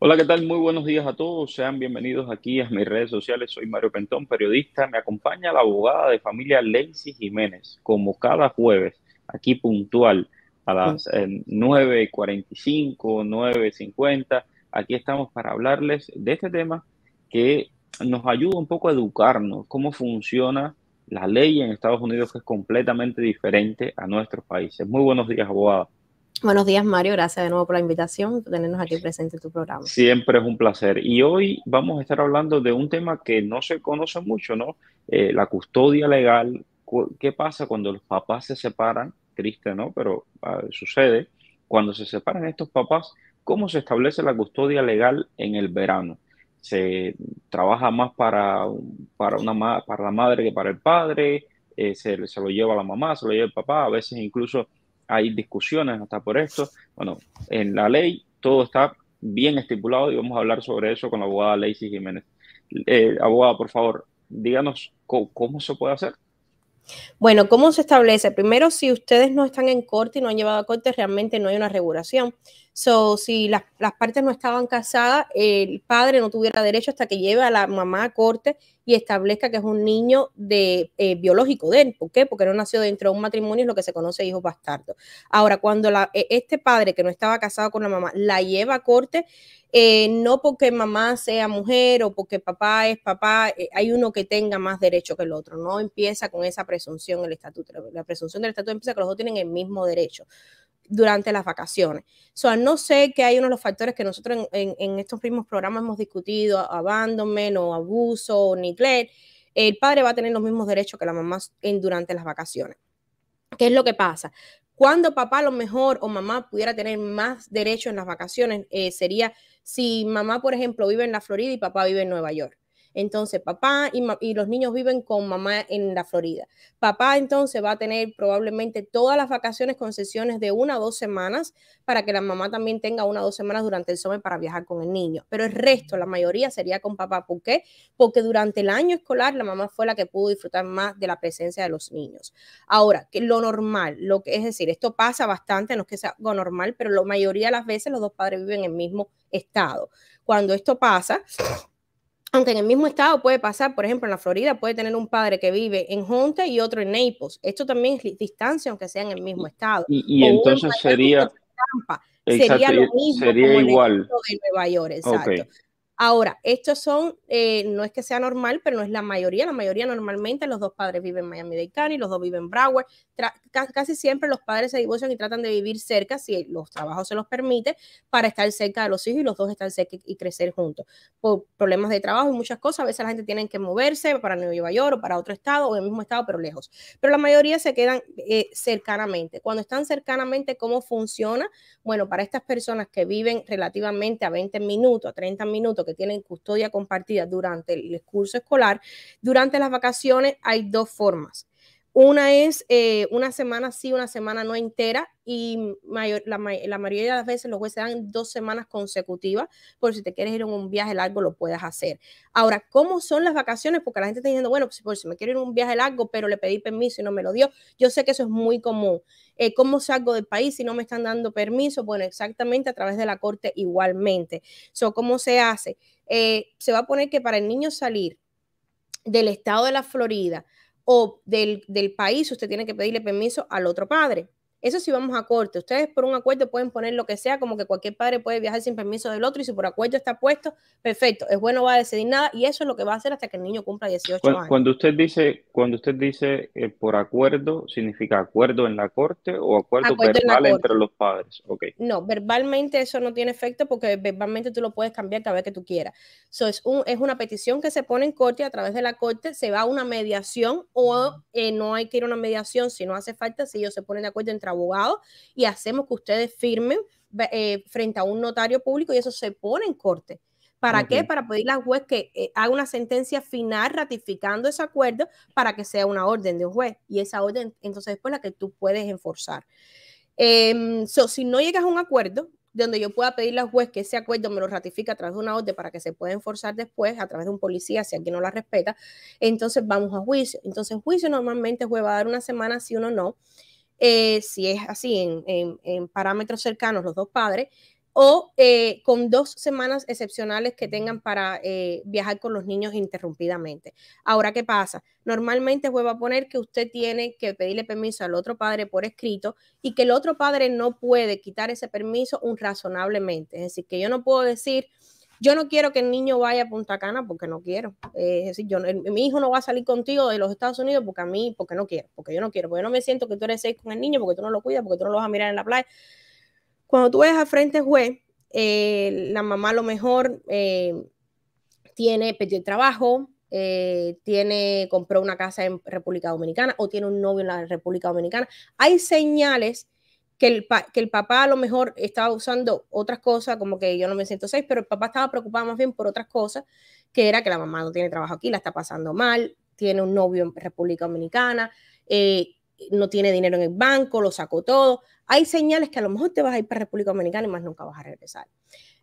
Hola, ¿qué tal? Muy buenos días a todos. Sean bienvenidos aquí a mis redes sociales. Soy Mario Pentón, periodista. Me acompaña la abogada de familia Lacey Jiménez, como cada jueves, aquí puntual a las 9.45, eh, 9.50. Aquí estamos para hablarles de este tema que nos ayuda un poco a educarnos, cómo funciona la ley en Estados Unidos, que es completamente diferente a nuestros países. Muy buenos días, abogada. Buenos días, Mario. Gracias de nuevo por la invitación, por tenernos aquí presente en tu programa. Siempre es un placer. Y hoy vamos a estar hablando de un tema que no se conoce mucho, ¿no? Eh, la custodia legal. ¿Qué pasa cuando los papás se separan? Triste, ¿no? Pero ah, sucede. Cuando se separan estos papás, ¿cómo se establece la custodia legal en el verano? ¿Se trabaja más para, para, una, para la madre que para el padre? Eh, se, se lo lleva la mamá, se lo lleva el papá? A veces incluso hay discusiones hasta por esto. Bueno, en la ley todo está bien estipulado y vamos a hablar sobre eso con la abogada Lacey Jiménez. Eh, abogada, por favor, díganos cómo se puede hacer. Bueno, ¿cómo se establece? Primero, si ustedes no están en corte y no han llevado a corte, realmente no hay una regulación. So, si las, partes no estaban casadas, el padre no tuviera derecho hasta que lleve a la mamá a corte y establezca que es un niño de, eh, biológico de él. ¿Por qué? Porque no nació dentro de un matrimonio, es lo que se conoce hijo bastardo. Ahora, cuando la, e, este padre que no estaba casado con la mamá la lleva a corte, eh, no porque mamá sea mujer o porque papá es papá, eh, hay uno que tenga más derecho que el otro. No empieza con esa presunción el estatuto. La presunción del estatuto empieza que los dos tienen el mismo derecho durante las vacaciones. So, no sé que hay uno de los factores que nosotros en, estos mismos programas hemos discutido, abandonment o abuso o neglect, el padre va a tener los mismos derechos que la mamá en, durante las vacaciones. ¿Qué es lo que pasa? Cuando papá lo mejor o mamá pudiera tener más derechos en las vacaciones, eh, sería si mamá, por ejemplo, vive en la Florida y papá vive en Nueva York. Entonces, papá y, los niños viven con mamá en la Florida. Papá entonces va a tener probablemente todas las vacaciones con sesiones de una o dos semanas para que la mamá también tenga una o dos semanas durante el summer para viajar con el niño. Pero el resto, la mayoría sería con papá. ¿Por qué? Porque durante el año escolar la mamá fue la que pudo disfrutar más de la presencia de los niños. Ahora, lo normal, lo que es decir, esto pasa bastante, no es que sea algo normal, pero la mayoría de las veces los dos padres viven en el mismo estado. Cuando esto pasa, aunque en el mismo estado puede pasar, por ejemplo, en la Florida puede tener un padre que vive en Junta y otro en Naples. Esto también es distancia, aunque sea en el mismo estado. Y, entonces sería... Sería lo mismo. Sería igual. Nueva York, exacto. Ahora, estos son, eh, no es que sea normal, pero no es la mayoría. La mayoría normalmente los dos padres viven en Miami-Dade County, los dos viven en Broward. casi siempre los padres se divorcian y tratan de vivir cerca, si los trabajos se los permite, para estar cerca de los hijos y los dos estar cerca y crecer juntos. Por problemas de trabajo y muchas cosas, a veces la gente tiene que moverse para Nueva York o para otro estado o el mismo estado, pero lejos. Pero la mayoría se quedan eh, cercanamente. Cuando están cercanamente, ¿cómo funciona? Bueno, para estas personas que viven relativamente a 20 minutos, a 30 minutos, que tienen custodia compartida durante el curso escolar, durante las vacaciones hay dos formas. Una es eh, una semana sí, una semana no entera y la, mayoría de las veces los jueces dan dos semanas consecutivas, por si te quieres ir en un viaje largo lo puedes hacer. Ahora, ¿cómo son las vacaciones? Porque la gente está diciendo, bueno, pues, si me quiero ir en un viaje largo, pero le pedí permiso y no me lo dio. Yo sé que eso es muy común. Eh, ¿Cómo salgo del país si no me están dando permiso? Bueno, exactamente a través de la corte igualmente. So, ¿Cómo se hace? Eh, se va a poner que para el niño salir del estado de la Florida, o del, del país, usted tiene que pedirle permiso al otro padre. Eso sí vamos a corte. Ustedes por un acuerdo pueden poner lo que sea, como que cualquier padre puede viajar sin permiso del otro y si por acuerdo está puesto, perfecto. El bueno va a decidir nada y eso es lo que va a hacer hasta que el niño cumpla 18 cuando, años. Cuando usted dice, cuando usted dice eh, por acuerdo, ¿significa acuerdo en la corte o acuerdo, verbal entre los padres? Okay. No, verbalmente eso no tiene efecto porque verbalmente tú lo puedes cambiar cada vez que tú quieras. es, un, es una petición que se pone en corte a través de la corte se va a una mediación o mm. eh, no hay que ir a una mediación si no hace falta, si ellos se ponen de acuerdo entre abogado y hacemos que ustedes firmen eh, frente a un notario público y eso se pone en corte. ¿Para qué? Para pedirle al juez que eh, haga una sentencia final ratificando ese acuerdo para que sea una orden de un juez. Y esa orden, entonces, después la que tú puedes enforzar. Em, si no llegas a un acuerdo donde yo pueda pedirle al juez que ese acuerdo me lo ratifique a través de una orden para que se pueda enforzar después a través de un policía si alguien no la respeta, entonces vamos a juicio. Entonces, juicio normalmente el juez va a dar una semana, si uno no. Eh, si es así, en, parámetros cercanos los dos padres, o eh, con dos semanas excepcionales que tengan para eh, viajar con los niños interrumpidamente. Ahora, ¿qué pasa? Normalmente vuelvo a poner que usted tiene que pedirle permiso al otro padre por escrito y que el otro padre no puede quitar ese permiso un razonablemente. Es decir, que yo no puedo decir... Yo no quiero que el niño vaya a Punta Cana porque no quiero. Eh, es decir, mi hijo no va a salir contigo de los Estados Unidos porque a mí, porque no quiero, porque yo no quiero, porque yo no me siento que tú eres seis con el niño, porque tú no lo cuidas, porque tú no lo vas a mirar en la playa. Cuando tú ves a frente juez, eh, la mamá a lo mejor eh, tiene pedir trabajo, tiene, compró una casa en República Dominicana o tiene un novio en la República Dominicana. Hay señales que el, que el papá a lo mejor estaba usando otras cosas, como que yo no me siento seis, pero el papá estaba preocupado más bien por otras cosas, que era que la mamá no tiene trabajo aquí, la está pasando mal, tiene un novio en República Dominicana, eh, no tiene dinero en el banco, lo sacó todo. Hay señales que a lo mejor te vas a ir para República Dominicana y más nunca vas a regresar.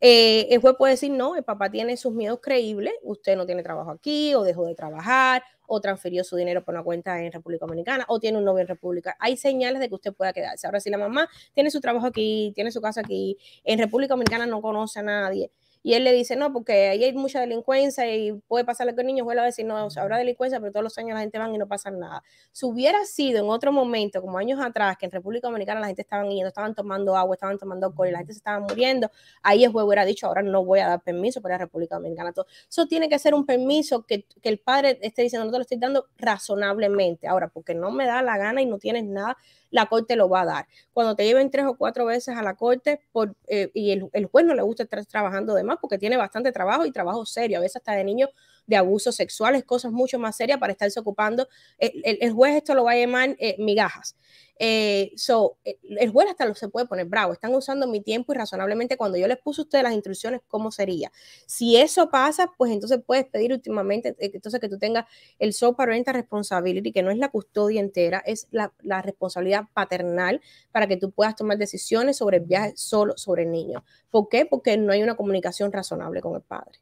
Eh, el juez puede decir, no, el papá tiene sus miedos creíbles, usted no tiene trabajo aquí, o dejó de trabajar, o transfirió su dinero por una cuenta en República Dominicana, o tiene un novio en República. Hay señales de que usted pueda quedarse. Ahora, si la mamá tiene su trabajo aquí, tiene su casa aquí, en República Dominicana no conoce a nadie, y él le dice, no, porque ahí hay mucha delincuencia y puede pasarle el niño vuelva a decir, no, habrá delincuencia, pero todos los años la gente van y no pasa nada. Si hubiera sido en otro momento, como años atrás, que en República Dominicana la gente estaban yendo, estaban tomando agua, estaban tomando alcohol y la gente se estaba muriendo, ahí el juez hubiera dicho, ahora no voy a dar permiso para la República Dominicana. Todo. Eso tiene que ser un permiso que, que el padre esté diciendo, no te lo estoy dando razonablemente. Ahora, porque no me da la gana y no tienes nada, la corte lo va a dar. Cuando te lleven tres o cuatro veces a la corte por, eh, y el, el, juez no le gusta estar trabajando de más porque tiene bastante trabajo y trabajo serio, a veces hasta de niños de abusos sexuales, cosas mucho más serias para estarse ocupando. El, juez esto lo va a llamar eh, migajas. Eh, so, eh, el juez hasta lo se puede poner bravo. Están usando mi tiempo y razonablemente cuando yo les puse a ustedes las instrucciones, ¿cómo sería? Si eso pasa, pues entonces puedes pedir últimamente, entonces que tú tengas el so parental responsibility, que no es la custodia entera, es la, la responsabilidad paternal para que tú puedas tomar decisiones sobre el viaje solo sobre el niño. ¿Por qué? Porque no hay una comunicación razonable con el padre.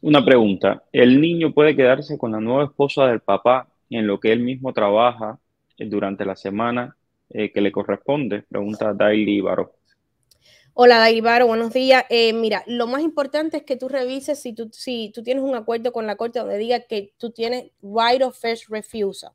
Una pregunta. ¿El niño puede quedarse con la nueva esposa del papá en lo que él mismo trabaja eh, durante la semana eh, que le corresponde? Pregunta Daily Baro. Hola, Daibaro, buenos días. Eh, mira, lo más importante es que tú revises si tú, si tú tienes un acuerdo con la corte donde diga que tú tienes right of first refusal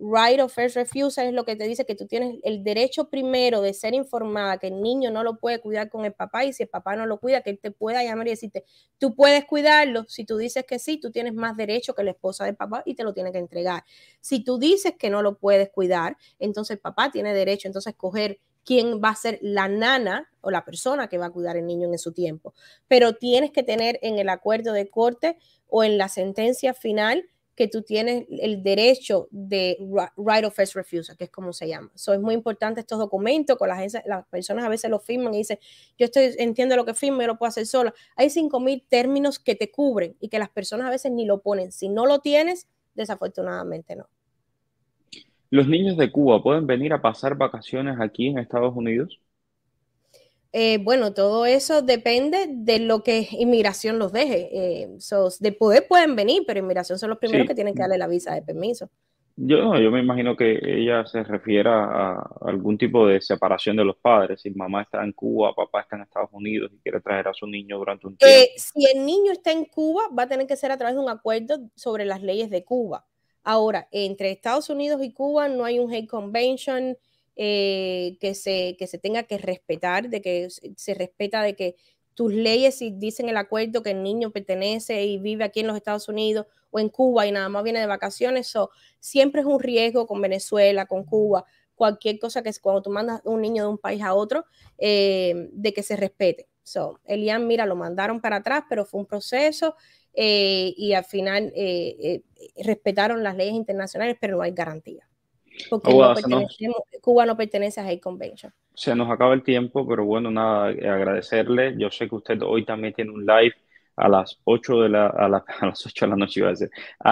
right of first refusal es lo que te dice que tú tienes el derecho primero de ser informada, que el niño no lo puede cuidar con el papá y si el papá no lo cuida, que él te pueda llamar y decirte, tú puedes cuidarlo, si tú dices que sí, tú tienes más derecho que la esposa del papá y te lo tiene que entregar. Si tú dices que no lo puedes cuidar, entonces el papá tiene derecho entonces a escoger quién va a ser la nana o la persona que va a cuidar el niño en su tiempo. Pero tienes que tener en el acuerdo de corte o en la sentencia final que tú tienes el derecho de right of first refusal, que es como se llama. Eso es muy importante estos documentos, con las, personas a veces lo firman y dicen, yo estoy, entiendo lo que firmo, yo lo puedo hacer solo. Hay 5.000 términos que te cubren y que las personas a veces ni lo ponen. Si no lo tienes, desafortunadamente no. ¿Los niños de Cuba pueden venir a pasar vacaciones aquí en Estados Unidos? Eh, bueno, todo eso depende de lo que inmigración los deje. Eh, de poder pueden venir, pero inmigración son los primeros que tienen que darle la visa de permiso. Yo, yo me imagino que ella se refiera a algún tipo de separación de los padres. Si mamá está en Cuba, papá está en Estados Unidos y quiere traer a su niño durante un eh, tiempo. si el niño está en Cuba, va a tener que ser a través de un acuerdo sobre las leyes de Cuba. Ahora, entre Estados Unidos y Cuba no hay un hate convention, eh, que, se, se tenga que respetar, de que se respeta de que tus leyes, si dicen el acuerdo que el niño pertenece y vive aquí en los Estados Unidos o en Cuba y nada más viene de vacaciones, Eso siempre es un riesgo con Venezuela, con Cuba, cualquier cosa que cuando tú mandas un niño de un país a otro, eh, de que se respete. So, Elian, mira, lo mandaron para atrás, pero fue un proceso eh, y al final respetaron las leyes internacionales, pero no hay garantía porque Cuba ah, no pertenece a Hate Convention. Se nos acaba el tiempo, pero bueno, nada, eh, agradecerle. Yo sé que usted hoy también tiene un live a las 8 de la, a, las 8 de la noche, iba a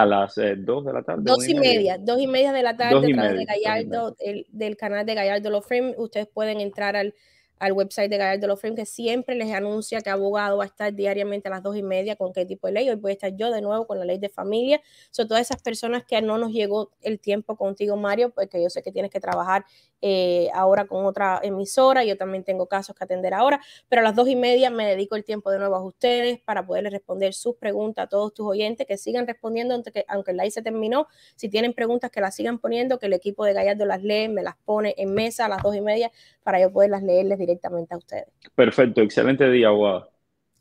a las eh, dos 2 de la tarde. 2 y, media, 2 y media de la tarde, de Gallardo, del canal de Gallardo Los Ustedes pueden entrar al al website de Gallardo los que siempre les anuncia que abogado va a estar diariamente a las dos y media con qué tipo de ley. Hoy voy a estar yo de nuevo con la ley de familia. sobre todas esas personas que no nos llegó el tiempo contigo, Mario, porque pues yo sé que tienes que trabajar eh, ahora con otra emisora. Yo también tengo casos que atender ahora, pero a las dos y media me dedico el tiempo de nuevo a ustedes para poderles responder sus preguntas a todos tus oyentes que sigan respondiendo, aunque, aunque la ley se terminó. Si tienen preguntas, que las sigan poniendo, que el equipo de Gallardo las lee, me las pone en mesa a las dos y media para yo poderlas leerles directamente directamente a ustedes. Perfecto, excelente día, Aguada.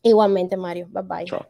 Igualmente, Mario. Bye bye.